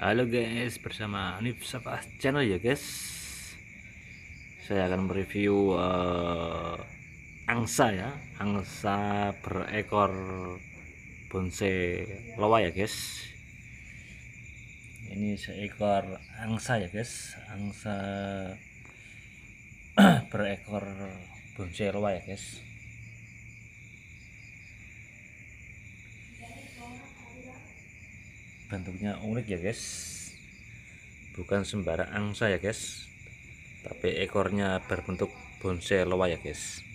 Halo guys, bersama Anif Safas Channel ya guys. Saya akan mereview uh, angsa ya, angsa berekor bonsai lawa ya guys. Ini seekor angsa ya guys, angsa berekor bonsai lawa ya guys. bentuknya unik ya guys bukan sembarang angsa ya guys tapi ekornya berbentuk bonsai loa ya guys